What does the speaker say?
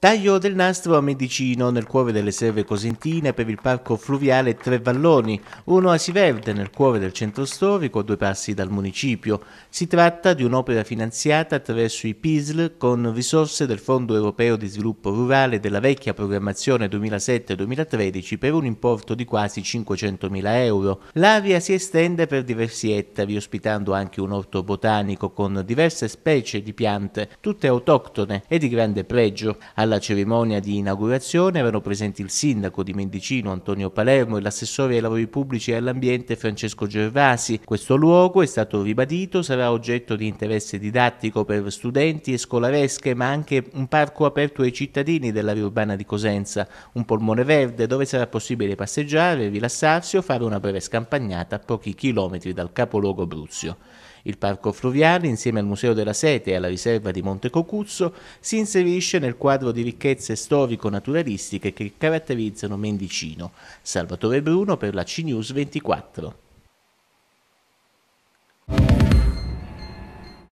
Taglio del nastro a Medicino nel cuore delle serve cosentine per il parco fluviale Tre Valloni, uno a Siverde nel cuore del centro storico a due passi dal municipio. Si tratta di un'opera finanziata attraverso i PISL con risorse del Fondo Europeo di Sviluppo Rurale della vecchia programmazione 2007-2013 per un importo di quasi 500.000 euro. L'area si estende per diversi ettari, ospitando anche un orto botanico con diverse specie di piante, tutte autoctone e di grande pregio. Alla cerimonia di inaugurazione erano presenti il sindaco di Mendicino Antonio Palermo e l'assessore ai lavori pubblici e all'ambiente Francesco Gervasi. Questo luogo, è stato ribadito, sarà oggetto di interesse didattico per studenti e scolaresche, ma anche un parco aperto ai cittadini dell'area urbana di Cosenza, un polmone verde dove sarà possibile passeggiare, rilassarsi o fare una breve scampagnata a pochi chilometri dal capoluogo Bruzio. Il Parco Fluviale, insieme al Museo della Sete e alla Riserva di Monte Cocuzzo, si inserisce nel quadro di ricchezze storico-naturalistiche che caratterizzano Mendicino. Salvatore Bruno per la CNews 24.